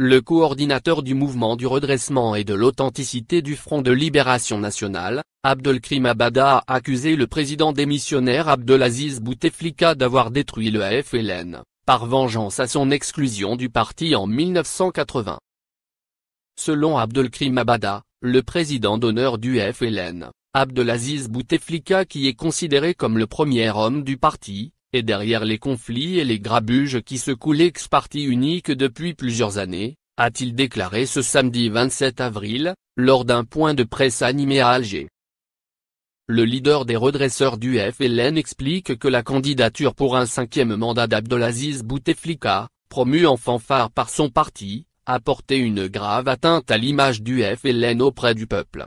le coordinateur du mouvement du redressement et de l'authenticité du Front de Libération Nationale, Abdelkrim Abada a accusé le président démissionnaire Abdelaziz Bouteflika d'avoir détruit le FLN, par vengeance à son exclusion du parti en 1980. Selon Abdelkrim Abada, le président d'honneur du FLN, Abdelaziz Bouteflika qui est considéré comme le premier homme du parti, et derrière les conflits et les grabuges qui secouent l'ex-parti unique depuis plusieurs années, a-t-il déclaré ce samedi 27 avril, lors d'un point de presse animé à Alger. Le leader des redresseurs du FLN explique que la candidature pour un cinquième mandat d'Abdelaziz Bouteflika, promu en fanfare par son parti, a porté une grave atteinte à l'image du FLN auprès du peuple.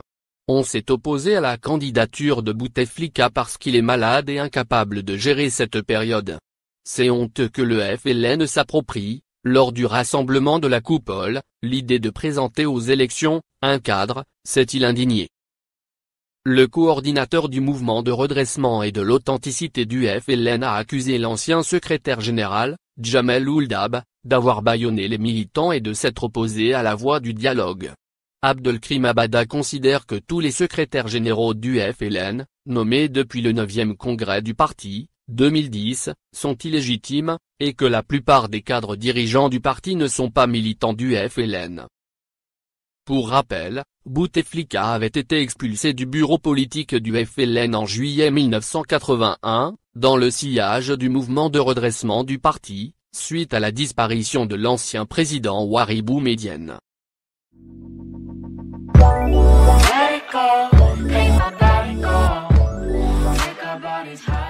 On s'est opposé à la candidature de Bouteflika parce qu'il est malade et incapable de gérer cette période. C'est honteux que le FLN s'approprie, lors du rassemblement de la coupole, l'idée de présenter aux élections, un cadre, s'est-il indigné. Le coordinateur du mouvement de redressement et de l'authenticité du FLN a accusé l'ancien secrétaire général, Jamel Ouldab, d'avoir bâillonné les militants et de s'être opposé à la voie du dialogue. Abdelkrim Abada considère que tous les secrétaires généraux du FLN, nommés depuis le 9e congrès du parti, 2010, sont illégitimes, et que la plupart des cadres dirigeants du parti ne sont pas militants du FLN. Pour rappel, Bouteflika avait été expulsé du bureau politique du FLN en juillet 1981, dans le sillage du mouvement de redressement du parti, suite à la disparition de l'ancien président Waribou Médienne. Let it go, let my body go. Take our bodies high.